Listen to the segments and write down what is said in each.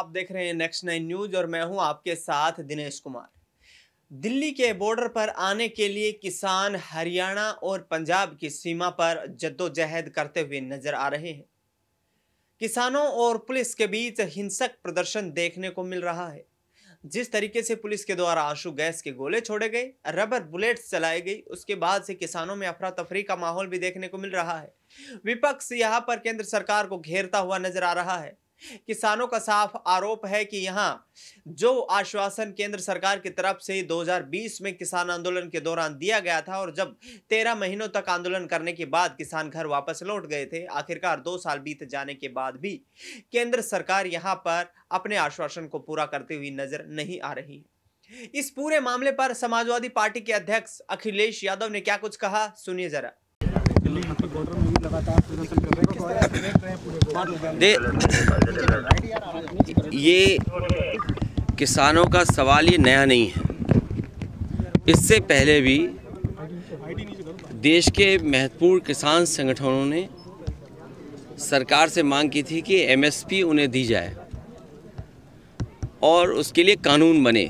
आप देख रहे हैं नेक्स्ट नाइन न्यूज और मैं हूं आपके साथ दिनेश कुमार दिल्ली के बॉर्डर पर आने के लिए किसान हरियाणा और पंजाब की सीमा पर जद्दोजहद करते हुए नजर आ रहे हैं किसानों और पुलिस के बीच हिंसक प्रदर्शन देखने को मिल रहा है जिस तरीके से पुलिस के द्वारा आंसू गैस के गोले छोड़े गए रबर बुलेट्स चलाई गई उसके बाद से किसानों में अफरा तफरी का माहौल भी देखने को मिल रहा है विपक्ष यहां पर केंद्र सरकार को घेरता हुआ नजर आ रहा है किसानों का साफ आरोप है कि यहां जो आश्वासन केंद्र सरकार की तरफ से 2020 में किसान आंदोलन के दौरान दिया गया था और जब 13 महीनों तक आंदोलन करने के बाद किसान घर वापस लौट गए थे आखिरकार दो साल बीत जाने के बाद भी केंद्र सरकार यहां पर अपने आश्वासन को पूरा करती हुई नजर नहीं आ रही इस पूरे मामले पर समाजवादी पार्टी के अध्यक्ष अखिलेश यादव ने क्या कुछ कहा सुनिए जरा दे लगातार ये किसानों का सवाल ये नया नहीं है इससे पहले भी देश के महत्वपूर्ण किसान संगठनों ने सरकार से मांग की थी कि एमएसपी उन्हें दी जाए और उसके लिए कानून बने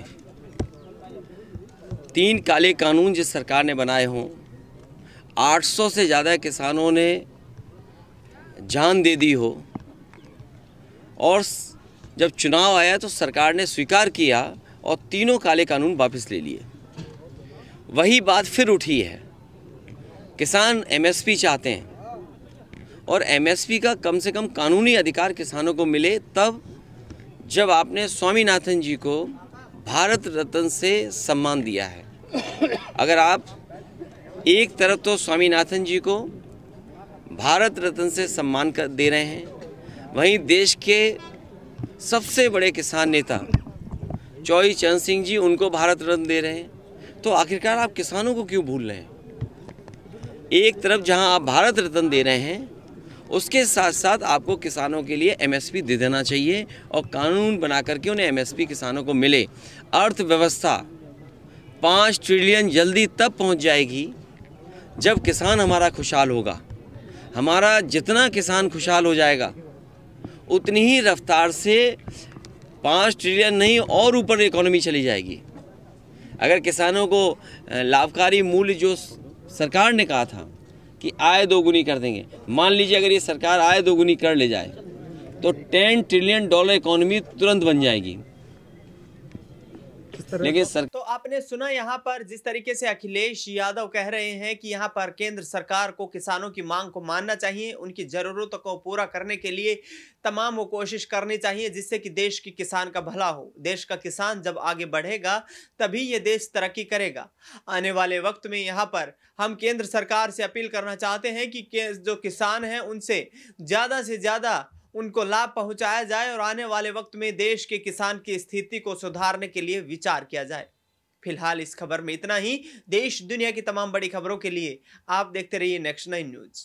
तीन काले कानून जिस सरकार ने बनाए हों 800 से ज़्यादा किसानों ने जान दे दी हो और जब चुनाव आया तो सरकार ने स्वीकार किया और तीनों काले कानून वापस ले लिए वही बात फिर उठी है किसान एमएसपी चाहते हैं और एमएसपी का कम से कम कानूनी अधिकार किसानों को मिले तब जब आपने स्वामीनाथन जी को भारत रत्न से सम्मान दिया है अगर आप एक तरफ तो स्वामीनाथन जी को भारत रत्न से सम्मान कर दे रहे हैं वहीं देश के सबसे बड़े किसान नेता चौई चंद सिंह जी उनको भारत रत्न दे रहे हैं तो आखिरकार आप किसानों को क्यों भूल रहे हैं एक तरफ जहां आप भारत रत्न दे रहे हैं उसके साथ साथ आपको किसानों के लिए एमएसपी दे देना चाहिए और कानून बना करके उन्हें एमएसपी किसानों को मिले अर्थव्यवस्था पाँच ट्रिलियन जल्दी तब पहुंच जाएगी जब किसान हमारा खुशहाल होगा हमारा जितना किसान खुशहाल हो जाएगा उतनी ही रफ्तार से पाँच ट्रिलियन नहीं और ऊपर इकोनॉमी चली जाएगी अगर किसानों को लाभकारी मूल्य जो सरकार ने कहा था कि आय दोगुनी कर देंगे मान लीजिए अगर ये सरकार आय दोगुनी कर ले जाए तो टेन ट्रिलियन डॉलर इकोनॉमी तुरंत बन जाएगी लेकिन सरकार आपने सुना यहाँ पर जिस तरीके से अखिलेश यादव कह रहे हैं कि यहाँ पर केंद्र सरकार को किसानों की मांग को मानना चाहिए उनकी ज़रूरतों को पूरा करने के लिए तमाम वो कोशिश करनी चाहिए जिससे कि देश की किसान का भला हो देश का किसान जब आगे बढ़ेगा तभी ये देश तरक्की करेगा आने वाले वक्त में यहाँ पर हम केंद्र सरकार से अपील करना चाहते हैं कि जो किसान हैं उनसे ज़्यादा से ज़्यादा उनको लाभ पहुंचाया जाए और आने वाले वक्त में देश के किसान की स्थिति को सुधारने के लिए विचार किया जाए फिलहाल इस खबर में इतना ही देश दुनिया की तमाम बड़ी खबरों के लिए आप देखते रहिए नेक्स्ट नाइन न्यूज़